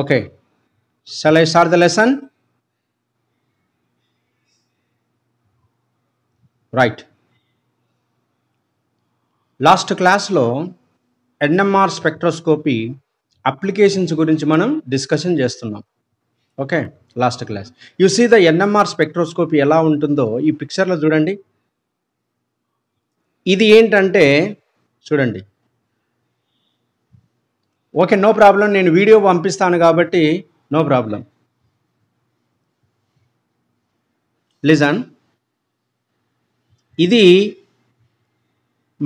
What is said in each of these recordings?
Okay Shall I start the lesson? Right last క్లాస్లో NMR spectroscopy applications గురించి మనం discussion చేస్తున్నాం okay last class you see the NMR spectroscopy ఎలా ఉంటుందో ఈ పిక్చర్లో చూడండి ఇది ఏంటంటే చూడండి ఓకే నో ప్రాబ్లం నేను వీడియో పంపిస్తాను కాబట్టి నో ప్రాబ్లం లిజన్ ఇది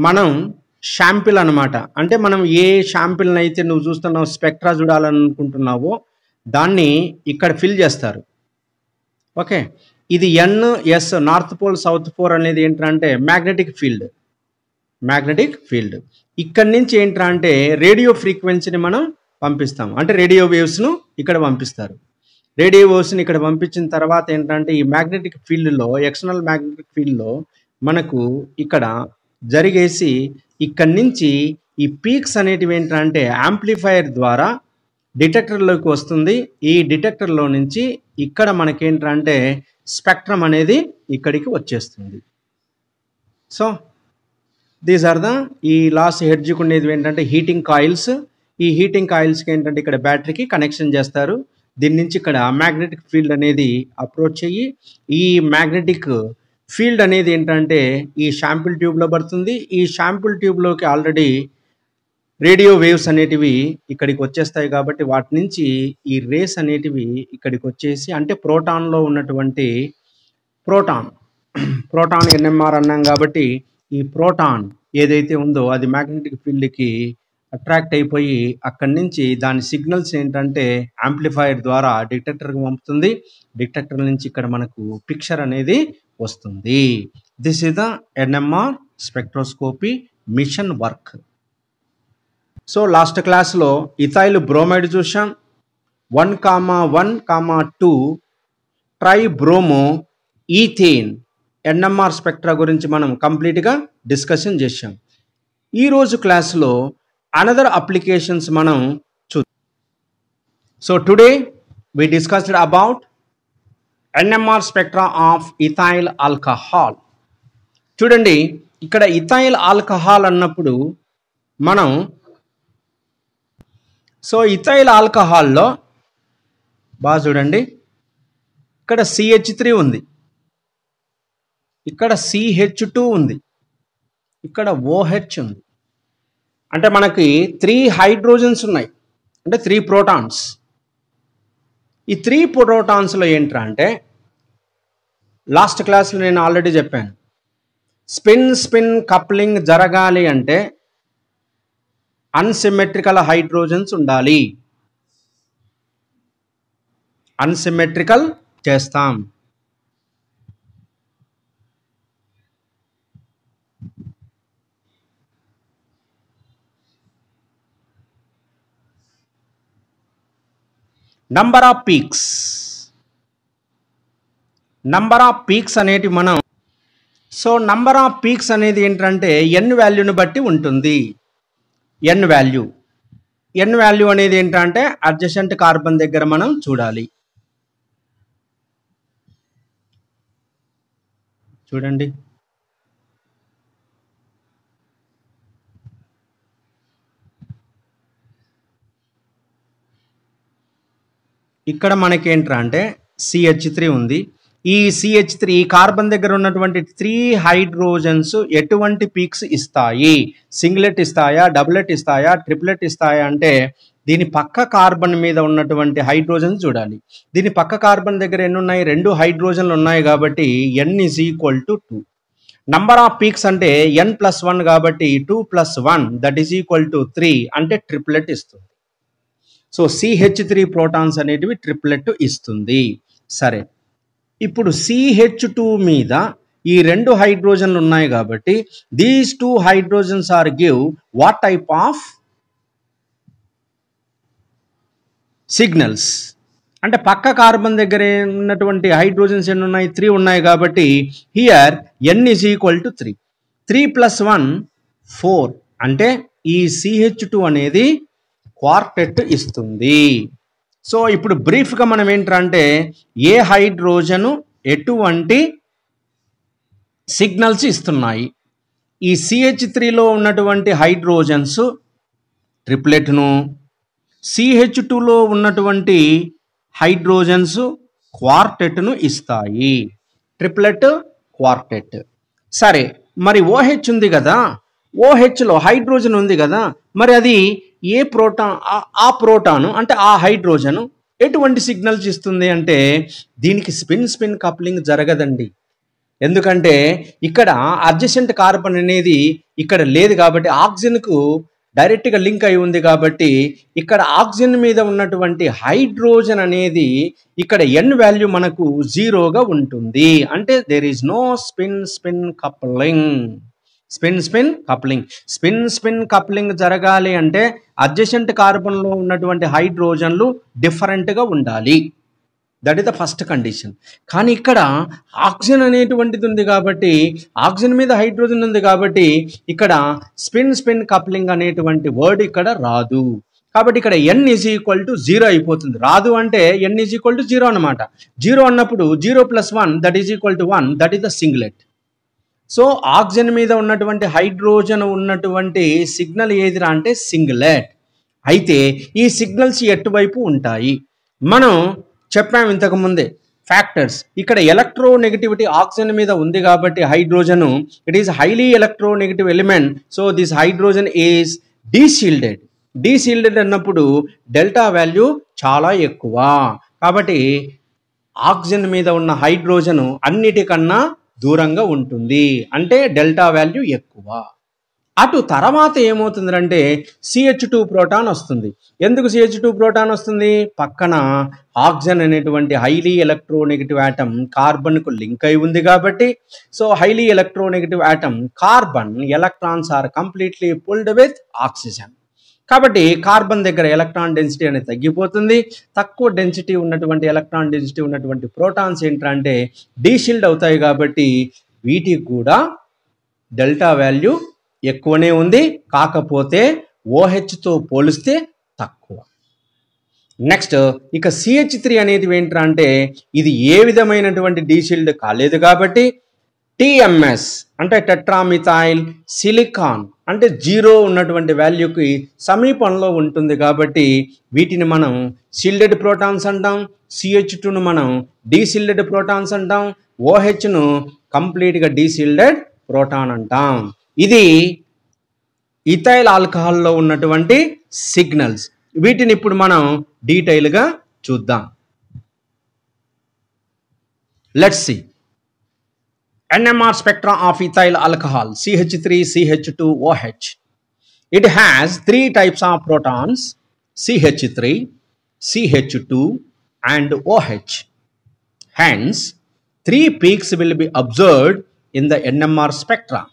మనం షాంపిల్ అనమాట అంటే మనం ఏ షాంపిల్ని అయితే నువ్వు చూస్తున్నావు స్పెక్ట్రా చూడాలనుకుంటున్నావో దాన్ని ఇక్కడ ఫిల్ చేస్తారు ఓకే ఇది N S north pole south pole అనేది ఏంటంటే మ్యాగ్నెటిక్ ఫీల్డ్ మ్యాగ్నెటిక్ ఫీల్డ్ ఇక్కడి నుంచి ఏంట్రా అంటే రేడియో ఫ్రీక్వెన్సీని మనం పంపిస్తాం అంటే రేడియో వేవ్స్ను ఇక్కడ పంపిస్తారు రేడియో వేవ్స్ని ఇక్కడ పంపించిన తర్వాత ఏంటంటే ఈ మ్యాగ్నెటిక్ ఫీల్డ్లో ఎక్స్టర్నల్ మ్యాగ్నెటిక్ ఫీల్డ్లో మనకు ఇక్కడ జరిగేసి ఇక్కడి నుంచి ఈ పీక్స్ అనేటివి ఏంటంటే యాంప్లిఫైయర్ ద్వారా డిటెక్టర్లోకి వస్తుంది ఈ డిటెక్టర్లో నుంచి ఇక్కడ మనకేంటంటే స్పెక్ట్రమ్ అనేది ఇక్కడికి వచ్చేస్తుంది సో దీస్ ఆర్ ద ఈ లాస్ట్ హెడ్జ్కి ఉండేది ఏంటంటే హీటింగ్ కాయిల్స్ ఈ హీటింగ్ కాయిల్స్కి ఏంటంటే ఇక్కడ బ్యాటరీకి కనెక్షన్ చేస్తారు దీని నుంచి ఇక్కడ మ్యాగ్నెటిక్ ఫీల్డ్ అనేది అప్రోచ్ అయ్యి ఈ మ్యాగ్నెటిక్ ఫీల్డ్ అనేది ఏంటంటే ఈ షాంపుల్ ట్యూబ్లో పడుతుంది ఈ షాంపుల్ ట్యూబ్లోకి ఆల్రెడీ రేడియో వేవ్స్ అనేటివి ఇక్కడికి వచ్చేస్తాయి కాబట్టి వాటి నుంచి ఈ రేస్ అనేటివి ఇక్కడికి వచ్చేసి అంటే ప్రోటాన్లో ఉన్నటువంటి ప్రోటాన్ ప్రోటాన్ ఎన్ఎంఆర్ అన్నాం కాబట్టి ఈ ప్రోటాన్ ఏదైతే ఉందో అది మ్యాగ్నెటిక్ ఫీల్డ్కి అట్రాక్ట్ అయిపోయి అక్కడి నుంచి దాని సిగ్నల్స్ ఏంటంటే యాంప్లిఫైయర్ ద్వారా డిటెక్టర్కి పంపుతుంది డిటెక్టర్ నుంచి ఇక్కడ మనకు పిక్చర్ అనేది వస్తుంది this is the NMR spectroscopy machine work so last క్లాస్లో ఇథైల్ బ్రోమైడ్ చూసాం one comma one comma two tribromoethane NMR spectra గురించి మనం కంప్లీట్గా డిస్కషన్ చేశాం ఈరోజు క్లాస్లో అనదర్ అప్లికేషన్స్ మనం చూద్దాం so today we discussed about NMR spectra of ethyl alcohol చూడండి ఇక్కడ ఇథాయిల్ ఆల్కహాల్ అన్నప్పుడు మనం సో ఇథాయిల్ ఆల్కహాల్లో బాగా చూడండి ఇక్కడ సిహెచ్ త్రీ ఉంది ఇక్కడ సిహెచ్ టూ ఉంది ఇక్కడ ఓహెచ్ ఉంది అంటే మనకి త్రీ హైడ్రోజన్స్ ఉన్నాయి అంటే త్రీ ప్రోటాన్స్ ఈ త్రీ ప్రోటాన్స్లో ఏంట్రా అంటే లాస్ట్ క్లాస్లో నేను ఆల్రెడీ చెప్పాను స్పిన్ స్పిన్ కప్లింగ్ జరగాలి అంటే అన్సిమెట్రికల్ హైడ్రోజన్స్ ఉండాలి అన్సిమెట్రికల్ చేస్తాం number of peaks number of peaks అనేటివి మనం సో నంబర్ ఆఫ్ పీక్స్ అనేది ఏంటంటే ఎన్ వాల్యూని బట్టి ఉంటుంది ఎన్ వాల్యూ ఎన్ వాల్యూ అనేది ఏంటంటే అడ్జసెంట్ కార్బన్ దగ్గర మనం చూడాలి చూడండి ఇక్కడ మనకేంట్రా అంటే సిహెచ్ త్రీ ఉంది ఈ సిహెచ్ త్రీ కార్బన్ దగ్గర ఉన్నటువంటి త్రీ హైడ్రోజన్స్ ఎటువంటి పీక్స్ ఇస్తాయి సింగిలెట్ ఇస్తాయా డబులెట్ ఇస్తాయా ట్రిపులెట్ ఇస్తాయా అంటే దీని పక్క కార్బన్ మీద ఉన్నటువంటి హైడ్రోజన్ చూడాలి దీని పక్క కార్బన్ దగ్గర ఎన్ని ఉన్నాయి రెండు హైడ్రోజన్లు ఉన్నాయి కాబట్టి N is equal to two number of peaks అంటే ఎన్ ప్లస్ వన్ కాబట్టి two plus one that is equal to three అంటే ట్రిపులెట్ ఇస్తుంది సో సిహెచ్ త్రీ ప్రోటాన్స్ అనేటివి ట్రిప్లెట్ ఇస్తుంది సరే ఇప్పుడు సిహెచ్ టూ మీద ఈ రెండు హైడ్రోజన్లు ఉన్నాయి కాబట్టి these two hydrogens are give what type of signals అంటే పక్క కార్బన్ దగ్గర ఉన్నటువంటి హైడ్రోజన్స్ ఎన్ని ఉన్నాయి త్రీ ఉన్నాయి కాబట్టి here N is equal to three three plus one four అంటే ఈ సిహెచ్ టూ అనేది క్వార్టెట్ ఇస్తుంది సో ఇప్పుడు బ్రీఫ్గా మనం ఏంటంటే ఏ హైడ్రోజను ఎటువంటి సిగ్నల్స్ ఇస్తున్నాయి ఈ సిహెచ్ త్రీలో ఉన్నటువంటి హైడ్రోజన్స్ ట్రిప్లెట్ను సిహెచ్ టూలో ఉన్నటువంటి హైడ్రోజన్స్ క్వార్టెట్ను ఇస్తాయి ట్రిప్లెట్ క్వార్టెట్ సరే మరి ఓహెచ్ ఉంది కదా ఓహెచ్లో హైడ్రోజన్ ఉంది కదా మరి అది ఏ ప్రోటాన్ ఆ ప్రోటాను అంటే ఆ హైడ్రోజను ఎటువంటి సిగ్నల్స్ ఇస్తుంది అంటే దీనికి స్పిన్ స్పిన్ కప్లింగ్ జరగదండి ఎందుకంటే ఇక్కడ అడ్జసెంట్ కార్బన్ అనేది ఇక్కడ లేదు కాబట్టి ఆక్సిజన్కు డైరెక్ట్గా లింక్ అయి ఉంది కాబట్టి ఇక్కడ ఆక్సిజన్ మీద ఉన్నటువంటి హైడ్రోజన్ అనేది ఇక్కడ ఎన్ వాల్యూ మనకు జీరోగా ఉంటుంది అంటే there is no spin spin coupling spin spin coupling spin spin coupling జరగాలి అంటే అడ్జసెంట్ కార్బన్లో ఉన్నటువంటి హైడ్రోజన్లు డిఫరెంట్గా ఉండాలి that is the first condition కానీ ఇక్కడ ఆక్సిజన్ అనేటువంటిది ఉంది కాబట్టి ఆక్సిజన్ మీద హైడ్రోజన్ ఉంది కాబట్టి ఇక్కడ స్పిన్ స్పిన్ కప్లింగ్ అనేటువంటి వర్డ్ ఇక్కడ రాదు కాబట్టి ఇక్కడ N is equal to zero అయిపోతుంది రాదు అంటే N is equal to zero అనమాట జీరో అన్నప్పుడు zero plus one that is equal to one that is the singlet so oxygen మీద ఉన్నటువంటి హైడ్రోజన్ ఉన్నటువంటి సిగ్నల్ ఏదిరా అంటే సింగ్లెట్ అయితే ఈ సిగ్నల్స్ ఎటువైపు ఉంటాయి మనం చెప్పాము ఇంతకుముందే ఫ్యాక్టర్స్ ఇక్కడ ఎలక్ట్రో నెగిటివిటీ ఆక్సిజన్ మీద ఉంది కాబట్టి hydrogen it is highly electronegative element so this hydrogen is deshielded deshielded అన్నప్పుడు డెల్టా వాల్యూ చాలా ఎక్కువ కాబట్టి ఆక్సిజన్ మీద ఉన్న హైడ్రోజను అన్నిటికన్నా దూరంగా ఉంటుంది అంటే డెల్టా వాల్యూ ఎక్కువ అటు తర్వాత ఏమవుతుందంటే సిహెచ్ టూ ప్రోటాన్ వస్తుంది ఎందుకు సిహెచ్ టూ ప్రోటాన్ వస్తుంది పక్కన ఆక్సిజన్ అనేటువంటి హైలీ ఎలక్ట్రోనెగిటివ్ యాటమ్ కార్బన్కు లింక్ అయి ఉంది కాబట్టి so highly electronegative atom carbon electrons are completely pulled with oxygen కాబట్టి కార్బన్ దగ్గర ఎలక్ట్రాన్ డెన్సిటీ అనేది తగ్గిపోతుంది తక్కువ డెన్సిటీ ఉన్నటువంటి ఎలక్ట్రాన్ డెన్సిటీ ఉన్నటువంటి ప్రోటాన్స్ ఏంటంటే డీషిల్డ్ అవుతాయి కాబట్టి వీటికి కూడా డెల్టా వాల్యూ ఎక్కువనే ఉంది కాకపోతే ఓహెచ్తో పోలిస్తే తక్కువ నెక్స్ట్ ఇక సిహెచ్ త్రీ అనేది ఏంటంటే ఇది ఏ విధమైనటువంటి డీషీల్డ్ కాలేదు కాబట్టి టిఎంఎస్ అంటే టెట్రామిథాయిల్ సిలికాన్ అంటే జీరో ఉన్నటువంటి వాల్యూకి సమీపంలో ఉంటుంది కాబట్టి వీటిని మనం సిల్డెడ్ ప్రోటాన్స్ అంటాం సిహెచ్ టూను మనం డీసిల్డెడ్ ప్రోటాన్స్ అంటాం ఓహెచ్ను కంప్లీట్గా డీసిల్డెడ్ ప్రోటాన్ అంటాం ఇది ఇథైల్ ఆల్కహాల్లో ఉన్నటువంటి సిగ్నల్స్ వీటిని ఇప్పుడు మనం డీటెయిల్గా చూద్దాం let's see NMR spectra of ethyl alcohol CH3CH2OH. It has three types of protons CH3, CH2 and OH. Hence, three peaks will be observed in the NMR spectra.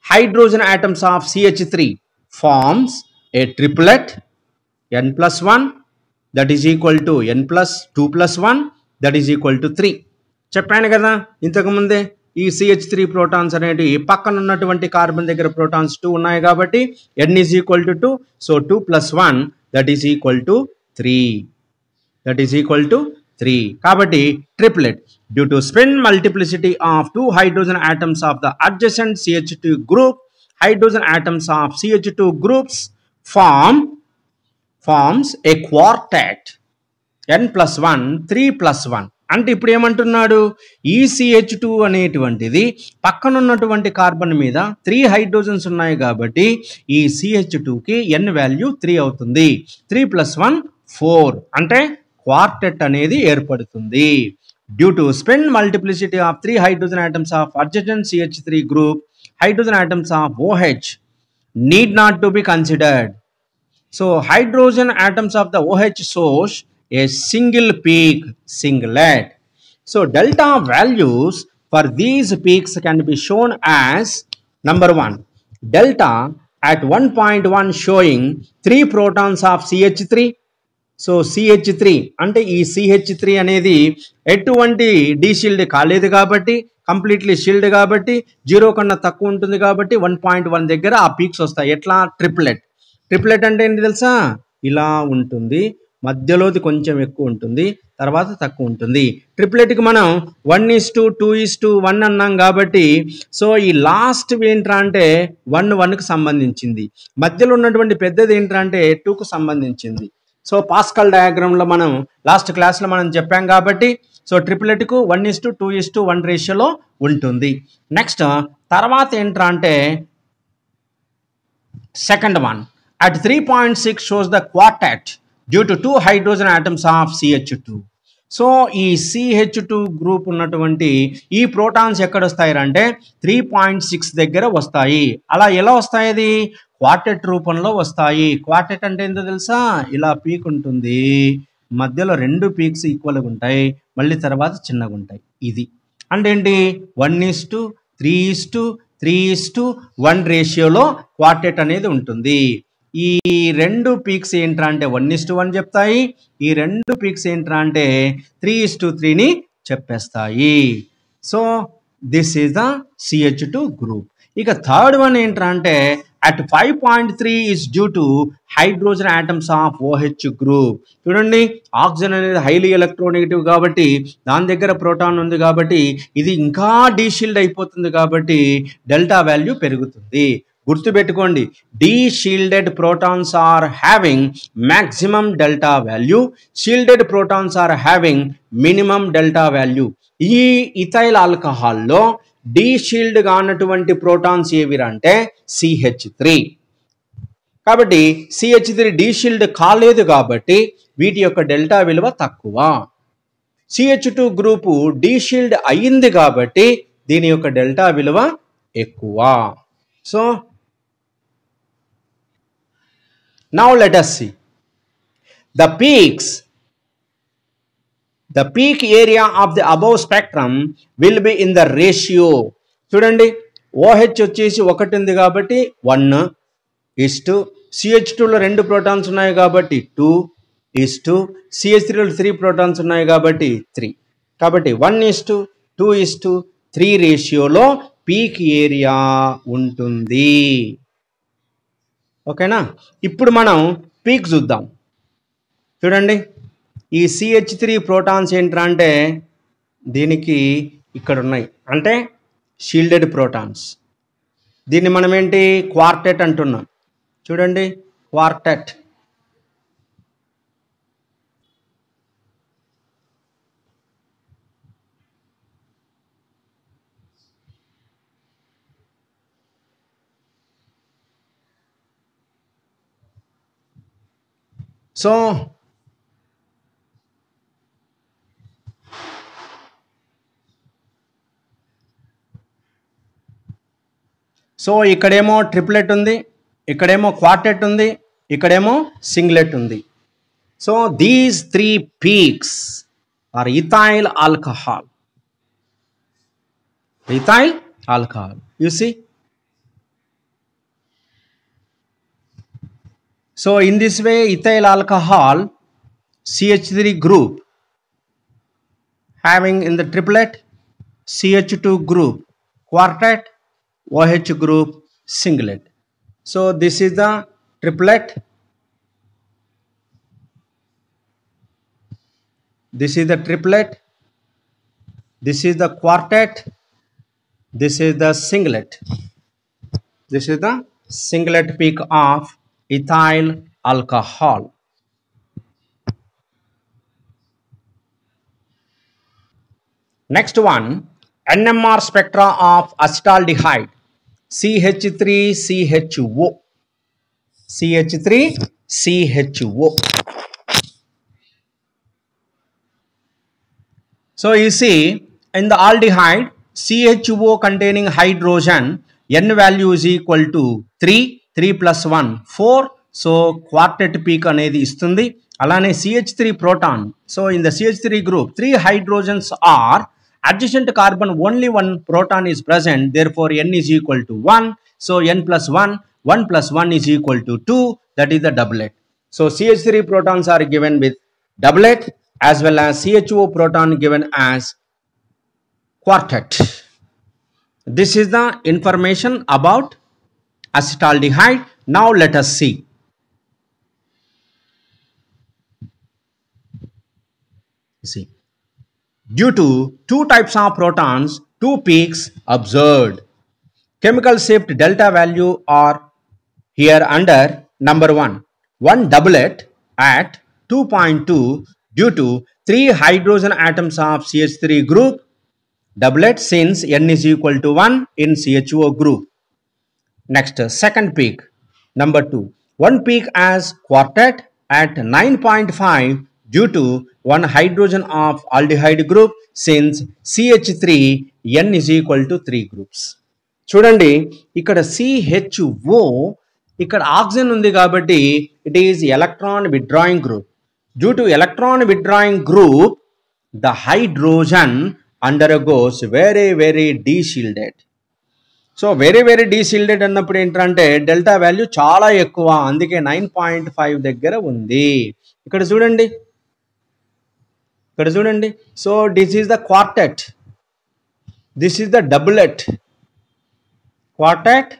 Hydrogen atoms of CH3 forms a triplet n plus 1 that is equal to n plus 2 plus 1 that is equal to 3. చెప్పాను కదా ఇంతకుముందే ఈ CH three protons అనేవి పక్కన ఉన్నటువంటి carbon దగ్గర protons two ఉన్నాయి కాబట్టి n is equal to two so two plus one that is equal to three that is equal to three కాబట్టి triplet due to spin multiplicity of two hydrogen atoms of the adjacent CH two group hydrogen atoms of CH two groups form forms a quartet n plus one three plus one అంటే ఇప్పుడు ఏమంటున్నాడు ఈసిహెచ్ e two అనేటువంటిది పక్కనున్నటువంటి carbon మీద three hydrogens ఉన్నాయి కాబట్టి ఈ సిహెచ్ టూకి ఎన్ వాల్యూ త్రీ అవుతుంది త్రీ ప్లస్ వన్ ఫోర్ అంటే క్వార్టెట్ అనేది ఏర్పడుతుంది due to spin multiplicity of three hydrogen atoms of adjacent CH three group hydrogen atoms of OH need not to be considered so hydrogen atoms of the OH source a single peak singlet. So delta values for these peaks can be shown as number 1 delta at 1.1 showing 3 protons of CH3 so CH three అంటే ఈ CH three అనేది ఎటువంటి డీషీల్డ్ కాలేదు కాబట్టి completely shield కాబట్టి zero కన్నా తక్కువ ఉంటుంది కాబట్టి వన్ పాయింట్ వన్ దగ్గర ఆ పీక్స్ వస్తాయి ఎట్లా ట్రిప్లెట్ ట్రిప్లెట్ అంటే ఏంటి తెలుసా ఇలా ఉంటుంది మధ్యలోది కొంచెం ఎక్కువ ఉంటుంది తర్వాత తక్కువ ఉంటుంది ట్రిప్లెట్కి మనం one is two two is two one అన్నాం కాబట్టి సో ఈ లాస్ట్ ఏంట్రా అంటే వన్ వన్కు సంబంధించింది మధ్యలో ఉన్నటువంటి పెద్దది ఏంట్రా అంటే టూకు సంబంధించింది సో పాస్కల్ డయాగ్రామ్లో మనం లాస్ట్ క్లాస్లో మనం చెప్పాం కాబట్టి సో ట్రిప్లెట్కు one is to two is to one రేషియోలో ఉంటుంది నెక్స్ట్ తర్వాత ఏంట్రా అంటే second one at three point six shows the quartet due to two hydrogen atoms of CH two so ఈ సిహెచ్ టూ గ్రూప్ ఉన్నటువంటి ఈ ప్రోటాన్స్ ఎక్కడ వస్తాయి అంటే త్రీ పాయింట్ సిక్స్ దగ్గర వస్తాయి అలా ఎలా వస్తాయి అది క్వార్టెట్ రూపంలో వస్తాయి క్వార్టెట్ అంటే ఏంటో తెలుసా ఇలా పీక్ ఉంటుంది మధ్యలో రెండు పీక్స్ ఈక్వల్గా ఉంటాయి మళ్ళీ తర్వాత చిన్నగా ఉంటాయి ఇది అంటే ఏంటి one is to three is to three is to one రేషియోలో క్వార్టెట్ అనేది ఉంటుంది ఈ రెండు పీక్స్ ఏంట్రా అంటే వన్ ఇస్ టు వన్ చెప్తాయి ఈ రెండు పీక్స్ ఏంట్రా అంటే త్రీ ఇస్ టు త్రీని చెప్పేస్తాయి so this is the CH two group ఇక థర్డ్ వన్ ఏంట్రా అంటే at five point three is due to hydrogen atoms of OH group చూడండి ఆక్సిజన్ అనేది హైలీ ఎలక్ట్రోనెగిటివ్ కాబట్టి దాని దగ్గర ప్రోటాన్ ఉంది కాబట్టి ఇది ఇంకా డీషీల్డ్ అయిపోతుంది కాబట్టి డెల్టా వాల్యూ పెరుగుతుంది గుర్తుపెట్టుకోండి deshielded protons are having maximum delta value shielded protons are having minimum delta value ఈ ఇథైల్ ఆల్కహాల్లో డీ షీల్డ్ కానటువంటి ప్రోటాన్స్ ఏవిరంటే అంటే సిహెచ్ త్రీ కాబట్టి సిహెచ్ త్రీ డీ షీల్డ్ కాలేదు కాబట్టి వీటి యొక్క డెల్టా విలువ తక్కువ CH two group deshield అయ్యింది కాబట్టి దీని యొక్క డెల్టా విలువ ఎక్కువ so now let us see. The peaks, the peak area of the above spectrum will be in the ratio. చూడండి ఓహెచ్ వచ్చేసి ఒకటి ఉంది కాబట్టి వన్ ఈస్ టు సిహెచ్ టూలో రెండు ప్రోటాన్స్ ఉన్నాయి కాబట్టి టూ ఈస్ టు సిహెచ్ త్రీలో త్రీ ప్రోటాన్స్ ఉన్నాయి కాబట్టి త్రీ కాబట్టి one is to two is to three రేషియోలో పీక్ ఏరియా ఉంటుంది ఓకేనా ఇప్పుడు మనం పీక్ చూద్దాం చూడండి ఈ సిహెచ్ త్రీ ప్రోటాన్స్ ఏంట్రా అంటే దీనికి ఇక్కడ ఉన్నాయి అంటే షీల్డెడ్ ప్రోటాన్స్ దీన్ని మనం ఏంటి క్వార్టెట్ అంటున్నాం చూడండి క్వార్టెట్ సో సో ఇక్కడేమో ట్రిప్లెట్ ఉంది ఇక్కడేమో క్వార్టెట్ ఉంది ఇక్కడేమో సింగ్లెట్ ఉంది so these three peaks are ethyl alcohol ethyl alcohol you see So in this way ethyl alcohol CH3 group having in the triplet CH2 group quartet OH group singlet. So this is the triplet. This is the triplet. This is the quartet. This is the singlet. This is the singlet peak of ethyl alcohol. Next one, NMR spectra of acetaldehyde, CH3CHO, CH3CHO. So you see, in the aldehyde, CHO containing hydrogen, N value is equal to 3, three plus one four so quartet peak అనేది ఇస్తుంది అలానే is CH3 proton. So in the CH3 group, three hydrogens are adjacent to carbon only one proton is present therefore n is equal to 1 so n plus 1 1 plus 1 is equal to 2 that is the doublet so ch3 protons are given with doublet as well as cho proton given as quartet this is the information about acetaldehyde. Now let us see. See, due to two types of protons, two peaks observed. Chemical shift delta value are here under number 1. One doublet at 2.2 due to three hydrogen atoms of CH3 group doublet since N is equal to 1 in CHO group. Next, second peak. Number 2. One peak as quartet at 9.5 due to one hydrogen of aldehyde group since CH3 N is equal to 3 groups. చూడండి ఇక్కడ CHO ఇక్కడ oxygen ఉంది కాబట్టి it is electron withdrawing group due to electron withdrawing group the hydrogen undergoes very very deshielded so very very deshielded అన్నప్పుడు ఏంటంటే delta value చాలా ఎక్కువ అందుకే నైన్ పాయింట్ ఫైవ్ దగ్గర ఉంది ఇక్కడ చూడండి ఇక్కడ చూడండి so this is the quartet this is the doublet quartet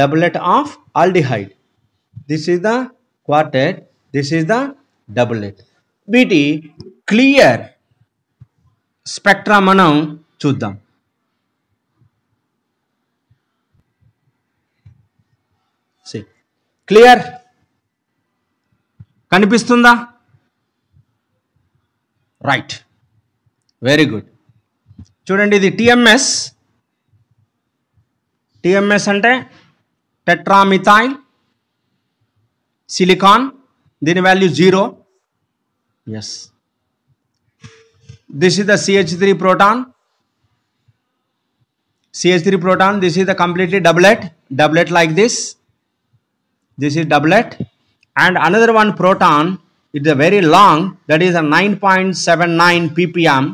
doublet of aldehyde this is the quartet this is the doublet వీటి క్లియర్ స్పెక్ట్రా మనం చూద్దాం क्लियर कईट वेरी गुड चूँदी टीएमएस टीएमएस अटे टेट्रामिथाइल सिलिका दीन value zero yes this is the CH three proton CH three proton this is the completely doublet doublet like this this is doublet and another one proton it is a very long that is a 9.79 ppm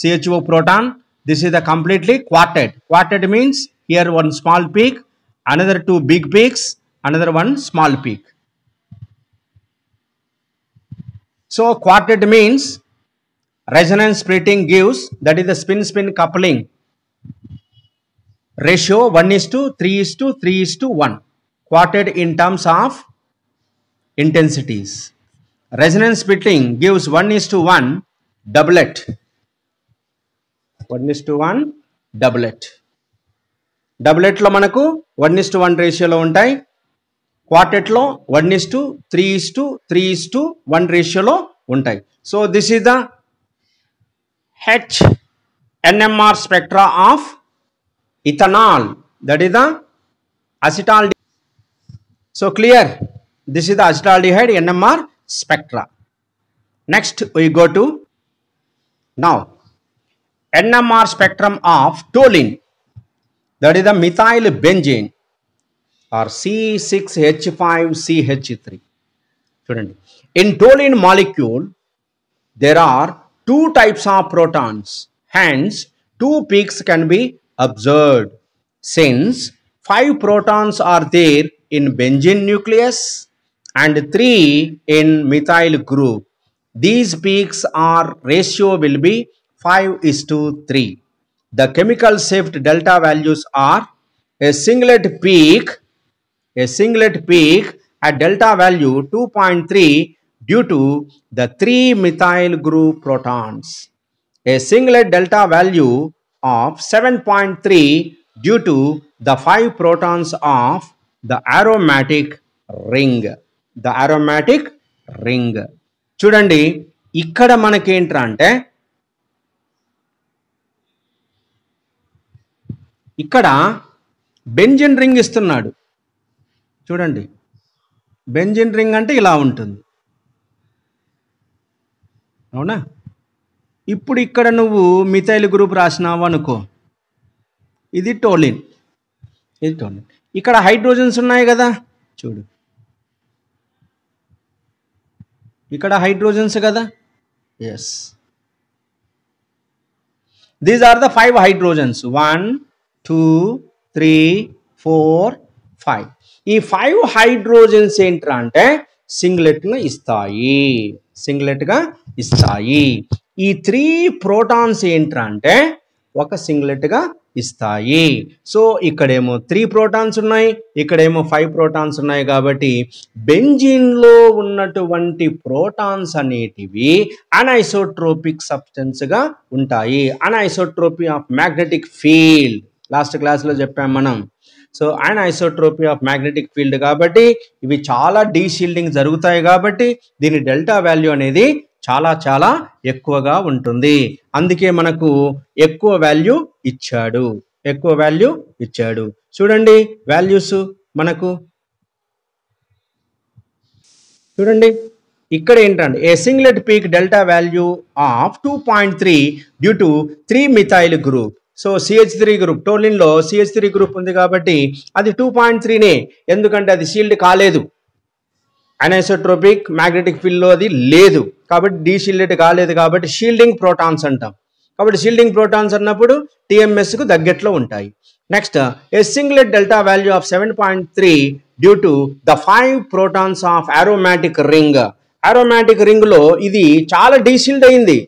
CHO proton this is a completely quartet quartet means here one small peak another two big peaks another one small peak so quartet means resonance splitting gives that is the spin spin coupling ratio 1 is to 3 is to 3 is to 1 quoted in terms of intensities. Resonance splitting gives 1 is to 1 doublet. 1 is to 1 doublet. లో మనకు one is to one రేషియోలో ఉంటాయి లో one is to three is to three is to one రేషియోలో ఉంటాయి so this is the H NMR spectra of ethanol that is the acetal So clear, this is the acetaldehyde NMR spectra. Next we go to now NMR spectrum of toluene that is the methyl benzene or C6H5CH3. in toluene molecule there are two types of protons hence two peaks can be observed since five protons are there in benzene nucleus and 3 in methyl group. These peaks are ratio will be 5 is to 3. The chemical shift delta values are a singlet peak, a singlet peak at delta value 2.3 due to the 3 methyl group protons. A singlet delta value of 7.3 due to the 5 protons of the aromatic ring the aromatic ring చూడండి ఇక్కడ మనకేంట్రా అంటే ఇక్కడ benzene ring ఇస్తున్నాడు చూడండి benzene ring అంటే ఇలా ఉంటుంది అవునా ఇప్పుడు ఇక్కడ నువ్వు మిథైల్ గ్రూప్ రాసినావు అనుకో ఇది టోలిన్ ఇది టోలిన్ ఇక్కడ హైడ్రోజన్స్ ఉన్నాయి కదా చూడు ఇక్కడ హైడ్రోజన్స్ కదా yes these are the five hydrogens one two three four five ఈ ఫైవ్ హైడ్రోజన్స్ ఏంట్రా అంటే సింగ్లెట్ను ఇస్తాయి సింగ్లెట్గా ఇస్తాయి ఈ త్రీ ప్రోటాన్స్ ఏంట్రా అంటే ఒక సింగ్లెట్గా ఇస్తాయి సో ఇక్కడేమో త్రీ ప్రోటాన్స్ ఉన్నాయి ఇక్కడేమో ఫైవ్ ప్రోటాన్స్ ఉన్నాయి కాబట్టి బెంజిన్లో ఉన్నటువంటి ప్రోటాన్స్ అనేటివి అనైసోట్రోపిక్ సబ్స్టెన్స్గా ఉంటాయి anisotropy of magnetic field last క్లాస్లో చెప్పాం మనం so and isotropy of magnetic field కాబట్టి ఇవి చాలా డీషీల్డింగ్ జరుగుతాయి కాబట్టి దీని డెల్టా వాల్యూ అనేది చాలా చాలా ఎక్కువగా ఉంటుంది అందుకే మనకు ఎక్కువ వాల్యూ ఇచ్చాడు ఎక్కువ వాల్యూ ఇచ్చాడు చూడండి వాల్యూస్ మనకు చూడండి ఇక్కడ ఏంటంటే a singlet peak delta value of two point three due to three methyl group so CH three group టోలిన్లో సిహెచ్ త్రీ గ్రూప్ ఉంది కాబట్టి అది టూ పాయింట్ త్రీనే ఎందుకంటే అది షీల్డ్ కాలేదు అనైసోట్రోపిక్ మ్యాగ్నెటిక్ ఫీల్డ్లో అది లేదు కాబట్టి డీషీల్డెడ్ కాలేదు కాబట్టి షీల్డింగ్ ప్రోటాన్స్ అంటాం కాబట్టి షీల్డింగ్ ప్రోటాన్స్ అన్నప్పుడు టీఎంఎస్కు దగ్గట్లో ఉంటాయి next a singlet delta value of seven point three due to the five protons of aromatic ring aromatic రింగ్లో ఇది చాలా డీషీల్డ్ అయింది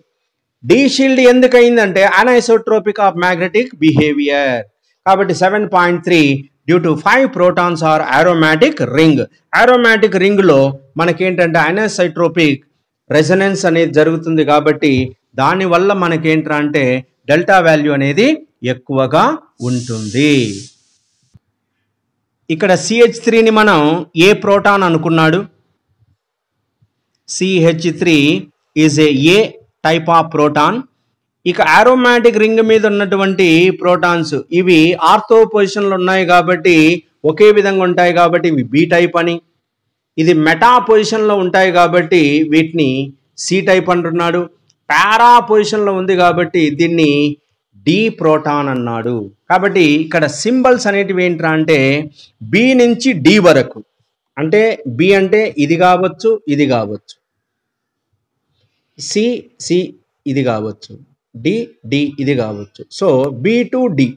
డీషీల్డ్ ఎందుకు అయిందంటే అనైసోట్రోపిక్ ఆఫ్ మ్యాగ్నెటిక్ బిహేవియర్ కాబట్టి seven point three due to five protons are aromatic ring aromatic రింగ్లో మనకేంటంటే అనసైట్రోపిక్ resonance అనేది జరుగుతుంది కాబట్టి దానివల్ల అంటే డెల్టా వాల్యూ అనేది ఎక్కువగా ఉంటుంది ఇక్కడ సిహెచ్ త్రీని మనం ఏ ప్రోటాన్ అనుకున్నాడు CH three is a type of proton ఇక ఆరోమాటిక్ రింగ్ మీద ఉన్నటువంటి ప్రోటాన్స్ ఇవి ఆర్థో పొజిషన్లో ఉన్నాయి కాబట్టి ఒకే విధంగా ఉంటాయి కాబట్టి ఇవి బి టైప్ అని ఇది మెటా పొజిషన్లో ఉంటాయి కాబట్టి వీటిని సి టైప్ అంటున్నాడు పారా పొజిషన్లో ఉంది కాబట్టి దీన్ని డి ప్రోటాన్ అన్నాడు కాబట్టి ఇక్కడ సింబల్స్ అనేటివి ఏంట్రా అంటే బి నుంచి డి వరకు అంటే బి అంటే ఇది కావచ్చు ఇది కావచ్చు సి సి ఇది కావచ్చు డి డి ఇది కావచ్చు so B to D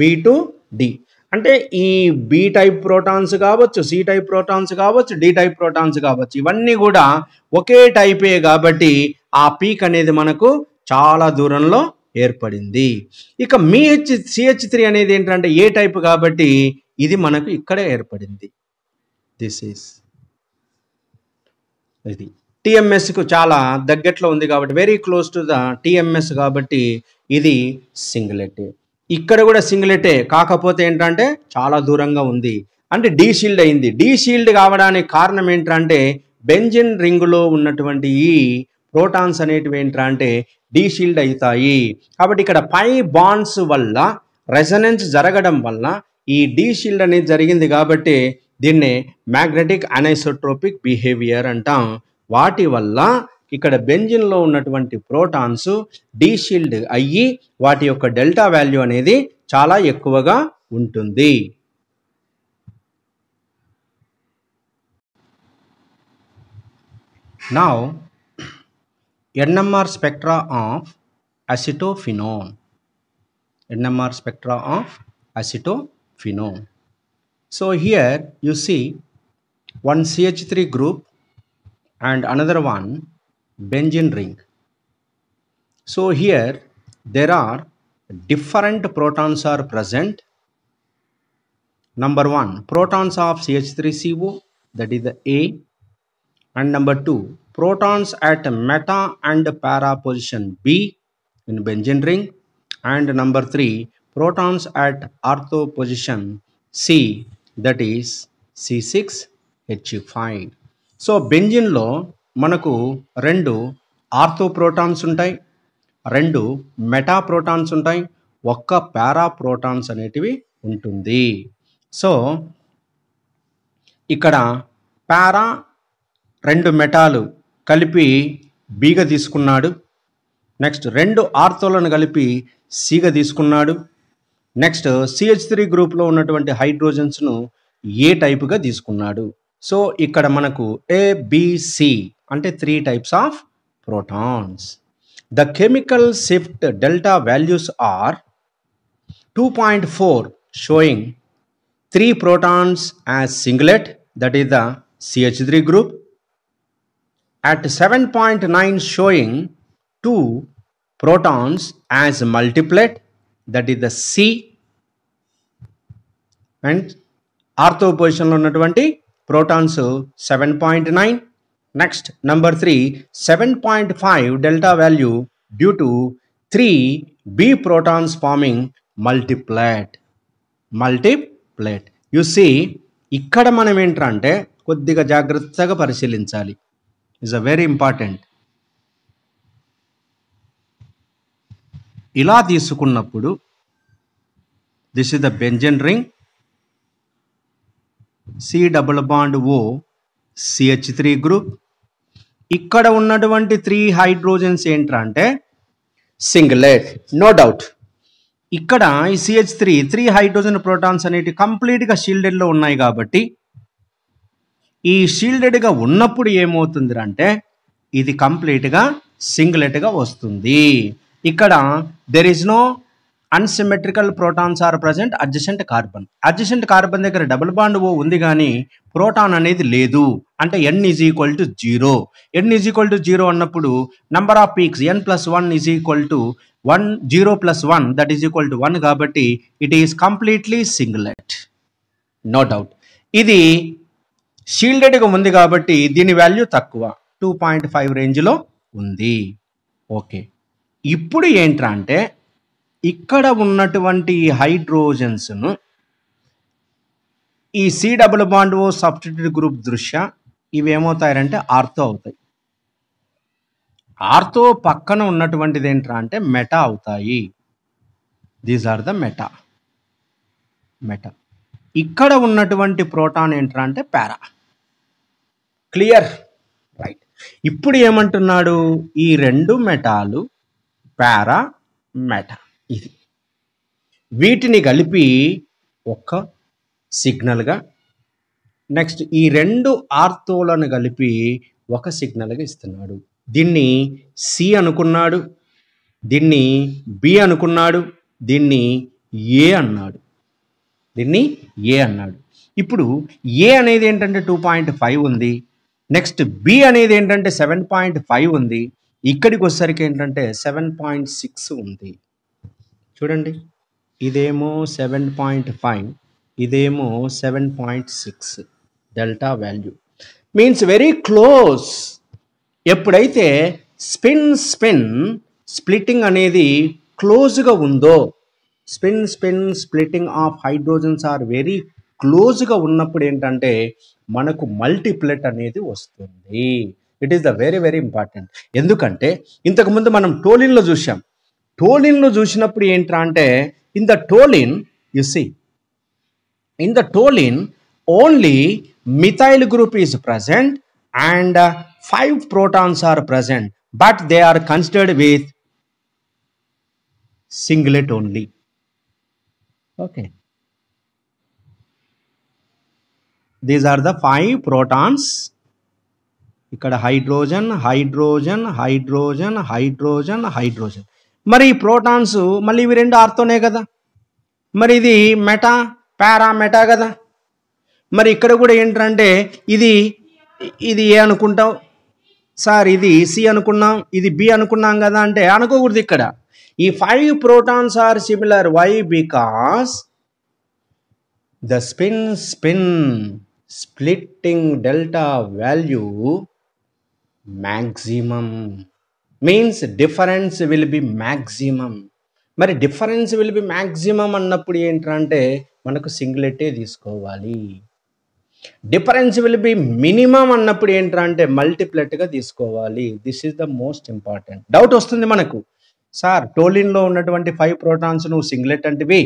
B to D అంటే ఈ బి టైప్ ప్రోటాన్స్ కావచ్చు సి టైప్ ప్రోటాన్స్ కావచ్చు డి టైప్ ప్రోటాన్స్ కావచ్చు ఇవన్నీ కూడా ఒకే టైపే కాబట్టి ఆ పీక్ అనేది మనకు చాలా దూరంలో ఏర్పడింది ఇక మీ హెచ్ సిహెచ్ త్రీ అనేది ఏంటంటే ఏ టైప్ కాబట్టి ఇది మనకు ఇక్కడే ఏర్పడింది దిస్ ఈస్ ఇది టిఎంఎస్కు చాలా దగ్గట్లో ఉంది కాబట్టి very close to the TMS కాబట్టి ఇది సింగిలెట్ ఇక్కడ కూడా సింగిలెటే కాకపోతే ఏంటంటే చాలా దూరంగా ఉంది అంటే డీ షీల్డ్ అయింది డీ షీల్డ్ కావడానికి కారణం ఏంటంటే బెంజిన్ రింగులో ఉన్నటువంటి ఈ ప్రోటాన్స్ అనేటివి ఏంటంటే డీ షీల్డ్ అవుతాయి కాబట్టి ఇక్కడ పై బాండ్స్ వల్ల రెజనెన్స్ జరగడం వల్ల ఈ డీ షీల్డ్ అనేది జరిగింది కాబట్టి దీన్నే మ్యాగ్నెటిక్ అనైసోట్రోపిక్ బిహేవియర్ అంటాం వాటి వల్ల ఇక్కడ బెంజిన్లో ఉన్నటువంటి ప్రోటాన్స్ డీషీల్డ్ అయ్యి వాటి యొక్క డెల్టా వాల్యూ అనేది చాలా ఎక్కువగా ఉంటుంది now NMR spectra of acetophenone of spectra of so here you you one CH three group and another one benzene ring. So here there are different protons are present. Number one, protons of CH3CO that is the A and number two, protons at meta and para position B in benzene ring and number three, protons at ortho position C that is C6H5. సో బెంజిన్లో మనకు రెండు ortho protons ఉంటాయి రెండు meta protons ఉంటాయి ఒక్క protons అనేటివి ఉంటుంది సో ఇక్కడ పారా రెండు మెటాలు కలిపి బీగ తీసుకున్నాడు నెక్స్ట్ రెండు ఆర్థోలను కలిపి సీగ తీసుకున్నాడు నెక్స్ట్ సిహెచ్ త్రీ గ్రూప్లో ఉన్నటువంటి హైడ్రోజన్స్ను ఏ టైపుగా తీసుకున్నాడు సో ఇక్కడ మనకు ఏబిసి అంటే three types of protons the chemical shift delta values are two point four showing three protons as singlet that is the CH three group point nine showing two protons as multiplet that is the C and ortho పొజిషన్లో ఉన్నటువంటి protons seven point nine next number three seven point five delta value due to three B protons forming multiplet multiplet you see ఇక్కడ మనం ఏంటంటే కొద్దిగా జాగ్రత్తగా పరిశీలించాలి is a very important ఇలా తీసుకున్నప్పుడు this is the benzene ring C double bond O CH three group ఇక్కడ ఉన్నటువంటి త్రీ హైడ్రోజన్స్ ఏంట్రా అంటే సింగిలేట్ నో డౌట్ ఇక్కడ ఈ CH three three hydrogen protons అనేవి కంప్లీట్గా షీల్డెడ్లో ఉన్నాయి కాబట్టి ఈ షీల్డెడ్గా ఉన్నప్పుడు ఏమవుతుంది అంటే ఇది కంప్లీట్గా సింగిలెట్గా వస్తుంది ఇక్కడ there is no unsymmetrical protons are present adjacent carbon adjacent carbon దగ్గర డబుల్ బాండ్ ఓ ఉంది కానీ ప్రోటాన్ అనేది లేదు అంటే n is equal to zero n is equal to zero అన్నప్పుడు number of peaks n plus one is equal to one zero plus one that is equal to one కాబట్టి it is completely singlet no doubt ఇది షీల్డెడ్గా ఉంది కాబట్టి దీని value తక్కువ two point five రేంజ్లో ఉంది ఓకే ఇప్పుడు ఏంట్రా అంటే ఇక్కడ ఉన్నటువంటి హైడ్రోజన్స్ను ఈ C double bond O substitute group దృష్ట్యా ఇవేమవుతాయంటే ఆర్తో అవుతాయి ఆర్తో పక్కన ఉన్నటువంటిది ఏంట్రా అంటే మెటా అవుతాయి these are the meta meta ఇక్కడ ఉన్నటువంటి ప్రోటాన్ ఏంట్రా అంటే పారా క్లియర్ రైట్ ఇప్పుడు ఏమంటున్నాడు ఈ రెండు మెటాలు పారా మెటా ఇది వీటిని కలిపి ఒక సిగ్నల్గా నెక్స్ట్ ఈ రెండు ఆర్తోలను కలిపి ఒక సిగ్నల్గా ఇస్తున్నాడు దీన్ని సి అనుకున్నాడు దీన్ని బి అనుకున్నాడు దీన్ని ఏ అన్నాడు దీన్ని ఏ అన్నాడు ఇప్పుడు ఏ అనేది ఏంటంటే టూ పాయింట్ ఫైవ్ ఉంది నెక్స్ట్ బి అనేది ఏంటంటే సెవెన్ పాయింట్ ఫైవ్ ఉంది ఇక్కడికి వచ్చేసరికి ఏంటంటే సెవెన్ పాయింట్ సిక్స్ ఉంది చూడండి ఇదేమో సెవెన్ పాయింట్ ఫైవ్ ఇదేమో seven point six delta value means very close ఎప్పుడైతే స్పిన్ స్పిన్ స్ప్లిట్టింగ్ అనేది క్లోజ్గా ఉందో spin spin splitting of hydrogens are very క్లోజ్గా ఉన్నప్పుడు ఏంటంటే మనకు మల్టీప్లెట్ అనేది వస్తుంది it is the very very important ఎందుకంటే ఇంతకుముందు మనం టోలిన్లో చూసాం టోలిన్ను చూసినప్పుడు ఏంట్రా అంటే in the toluene you see in the toluene only methyl group is present and five protons are present but they are considered with singlet only okay these are the five protons ఇక్కడ hydrogen hydrogen hydrogen hydrogen hydrogen మరి ఈ protons మళ్ళీ ఇవి రెండు ఆర్తోనే కదా మరి ఇది meta పారా meta కదా మరి ఇక్కడ కూడా ఏంటంటే ఇది ఇది ఏ అనుకుంటాం సార్ ఇది సి అనుకున్నాం ఇది బి అనుకున్నాం కదా అంటే అనుకోకూడదు ఇక్కడ ఈ five protons are similar why because the spin spin splitting delta value maximum means difference will be maximum మరి డిఫరెన్స్ విల్ బి మ్యాక్సిమం అన్నప్పుడు ఏంటంటే మనకు సింగిలెట్టే తీసుకోవాలి డిఫరెన్స్ విల్ బి మినిమం అన్నప్పుడు ఏంటంటే మల్టిప్లెట్గా తీసుకోవాలి this is the most important doubt వస్తుంది మనకు సార్ టోలిన్లో ఉన్నటువంటి ఫైవ్ ప్రోటాన్స్ నువ్వు సింగ్లెట్ అంటివి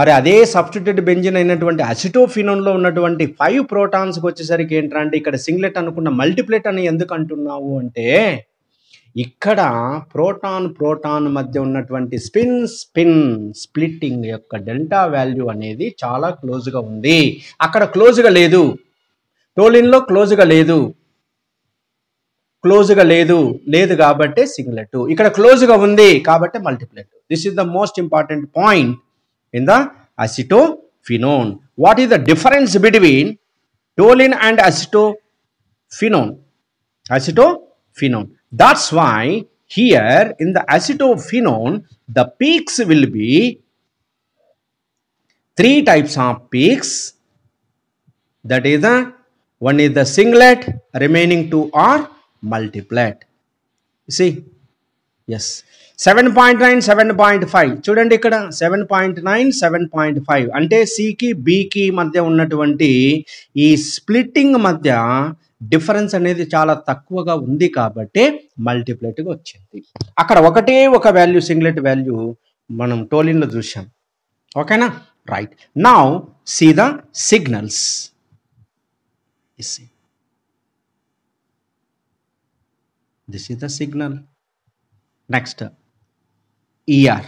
మరి అదే సబ్స్టిట్యూట్ బెంజిన్ అయినటువంటి అసిటోఫినోన్లో ఉన్నటువంటి ఫైవ్ ప్రోటాన్స్కి వచ్చేసరికి ఏంటంటే ఇక్కడ సింగిలెట్ అనుకున్న మల్టిప్లెట్ అని ఎందుకు అంటున్నావు అంటే ఇక్కడ ప్రోటాన్ ప్రోటాన్ మధ్య ఉన్నటువంటి స్పిన్ స్పిన్ స్ప్లిట్టింగ్ యొక్క డెల్టా వాల్యూ అనేది చాలా క్లోజ్గా ఉంది అక్కడ క్లోజ్గా లేదు టోలిన్లో క్లోజ్గా లేదు క్లోజ్గా లేదు లేదు కాబట్టి సింగ్లెట్ ఇక్కడ క్లోజ్గా ఉంది కాబట్టి multiplet this is the most important point in the acetophenone what is the difference between toluene and acetophenone acetophenone That's why here in the acetophenone, the peaks will be three types of peaks. That is the one is the singlet, remaining two are multiplet. You see, yes. 7.9, 7.5 చూడండి ఇక్కడ 7.9, 7.5 అంటే సికి బికి మధ్య ఉన్నటువంటి ఈ splitting మధ్య difference అనేది చాలా తక్కువగా ఉంది కాబట్టి మల్టిప్లెట్గా వచ్చింది అక్కడ ఒకటే ఒక వాల్యూ సింగ్లెట్ వాల్యూ మనం టోలిన్లో చూసాం ఓకేనా right now see the signals this is the signal next ఈఆర్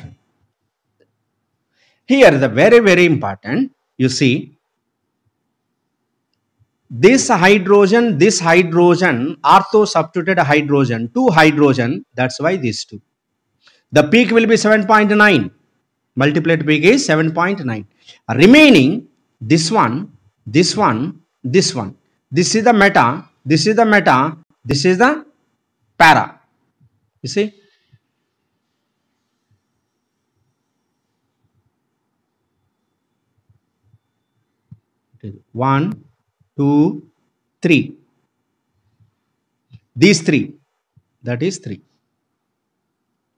here the very very important you see this hydrogen, this hydrogen, ortho substituted hydrogen, two hydrogen, that's why these two. The peak will be 7.9. Multiplied peak is 7.9. Remaining, this one, this one, this one. This is the meta, this is the meta, this is the para. You see? One, 2, 3. These three, that is 3.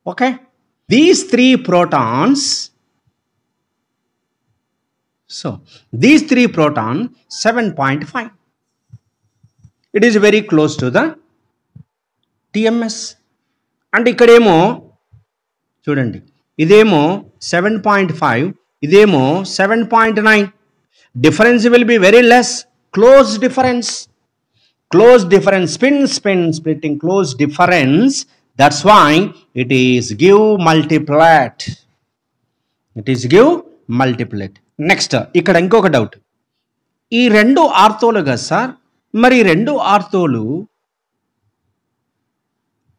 Okay. These three protons, so these three proton 7.5. It is very close to the TMS. అంటే ఇక్కడేమో చూడండి Idemo seven point five. Idemo seven point nine. Difference will be very less. close difference close difference spin spin splitting close difference that's why it is give multiplet it is give multiplet next ఇక్కడ ఇంకొక doubt ఈ రెండు ఆర్తోలు కదా sir మరి రెండు ఆర్తోలు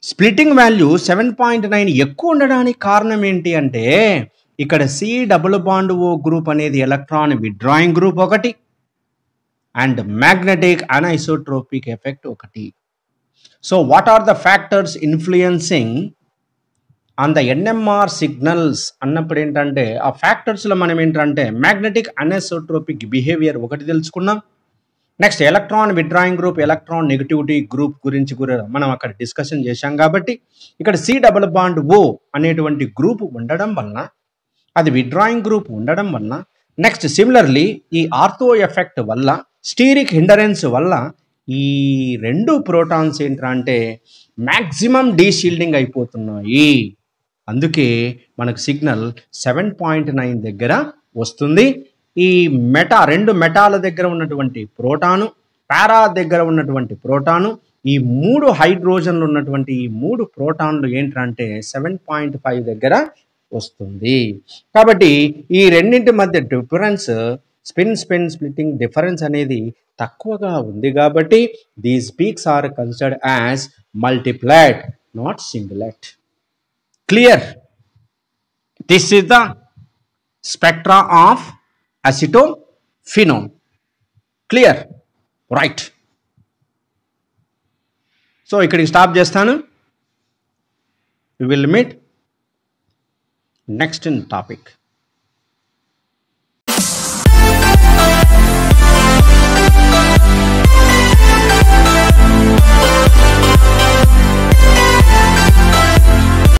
splitting value seven point nine ఎక్కువ ఉండడానికి కారణం ఏంటి అంటే ఇక్కడ C double bond O group అనేది ఎలక్ట్రాన్ విడ్రాయింగ్ గ్రూప్ ఒకటి అండ్ మ్యాగ్నెటిక్ అనైసోట్రోపిక్ ఎఫెక్ట్ ఒకటి so what are the factors influencing on the NMR signals అన్నప్పుడు ఏంటంటే ఆ ఫ్యాక్టర్స్లో మనం ఏంటంటే మ్యాగ్నెటిక్ అనైసోట్రోపిక్ బిహేవియర్ ఒకటి తెలుసుకున్నాం next electron withdrawing group electron negativity group గురించి కూడా మనం అక్కడ డిస్కషన్ చేశాం కాబట్టి ఇక్కడ సి డబుల్ బాండ్ ఓ అనేటువంటి గ్రూప్ ఉండడం వలన అది విడ్రాయింగ్ గ్రూప్ ఉండడం వలన నెక్స్ట్ సిమిలర్లీ ఈ ఆర్థో ఎఫెక్ట్ వల్ల స్టీరిక్ హిండరెన్స్ వల్ల ఈ రెండు ప్రోటాన్స్ ఏంట్రా అంటే మ్యాక్సిమం డీషీల్డింగ్ అయిపోతున్నాయి అందుకే మనకు సిగ్నల్ సెవెన్ పాయింట్ నైన్ దగ్గర వస్తుంది ఈ మెటా రెండు మెటాల దగ్గర ఉన్నటువంటి ప్రోటాను పారా దగ్గర ఉన్నటువంటి ప్రోటాను ఈ మూడు హైడ్రోజన్లు ఉన్నటువంటి ఈ మూడు ప్రోటాన్లు ఏంటంటే సెవెన్ పాయింట్ ఫైవ్ దగ్గర వస్తుంది కాబట్టి ఈ రెండింటి మధ్య difference spin spin splitting difference అనేది తక్కువగా ఉంది కాబట్టి these peaks are considered as multiplied not singlet clear this is the spectra of acetophenone clear right so ఇక్కడికి స్టాప్ చేస్తాను will meet next in topic